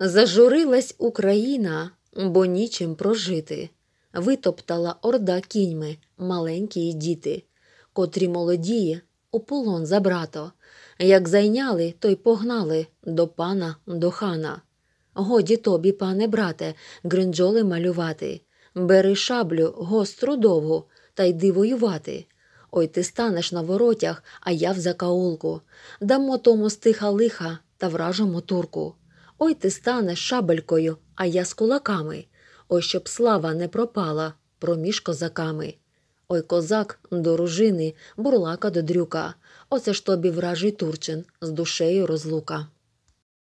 Зажурилась Україна, бо нічим прожити. Витоптала орда кіньми маленькі діти, котрі молоді у полон забрато. Як зайняли, то й погнали до пана до хана. Годі тобі, пане брате, гринджоли малювати. Бери шаблю, гостру довгу, та йди воювати. Ой ти станеш на воротях, а я в закаулку. Дамо тому стиха лиха та вражимо турку. Ой ти станеш шабелькою, а я з кулаками. Ой, щоб слава не пропала проміж козаками. Ой, козак до ружини, бурлака до дрюка. Оце ж тобі вражий Турчин з душею розлука.